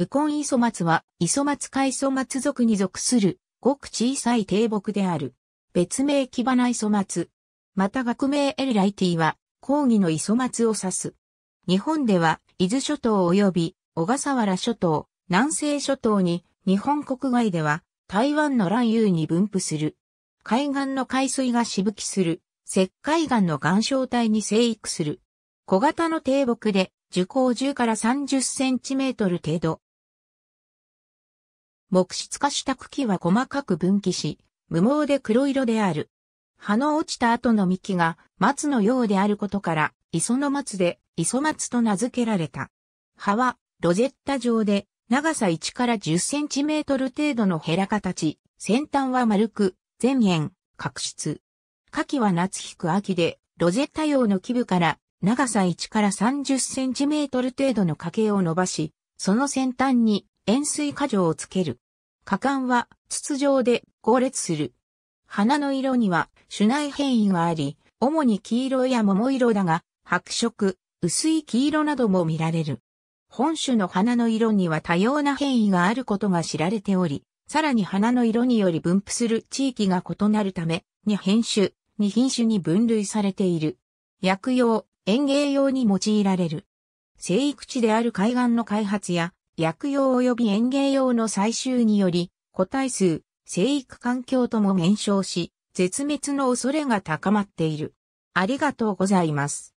ウコンイソマツは、イソマツ海マツ族に属する、ごく小さい低木である。別名キバナイソマツ。また学名エルライティは、抗議のイソマツを指す。日本では、伊豆諸島及び小笠原諸島、南西諸島に、日本国外では、台湾の乱遊に分布する。海岸の海水がしぶきする、石灰岩の岩礁帯に生育する。小型の低木で、樹高10から30センチメートル程度、木質化した茎は細かく分岐し、無毛で黒色である。葉の落ちた後の幹が松のようであることから、磯の松で磯松と名付けられた。葉はロゼッタ状で長さ1から10センチメートル程度のヘラ形、先端は丸く、前縁、角質。夏季は夏引く秋で、ロゼッタ用の基部から長さ1から30センチメートル程度の掛けを伸ばし、その先端に塩水過剰をつける。果敢は筒状で合列する。花の色には種内変異があり、主に黄色や桃色だが、白色、薄い黄色なども見られる。本種の花の色には多様な変異があることが知られており、さらに花の色により分布する地域が異なるため、に変種、に品種に分類されている。薬用、園芸用に用いられる。生育地である海岸の開発や薬用及び園芸用の採集により、個体数、生育環境とも減少し、絶滅の恐れが高まっている。ありがとうございます。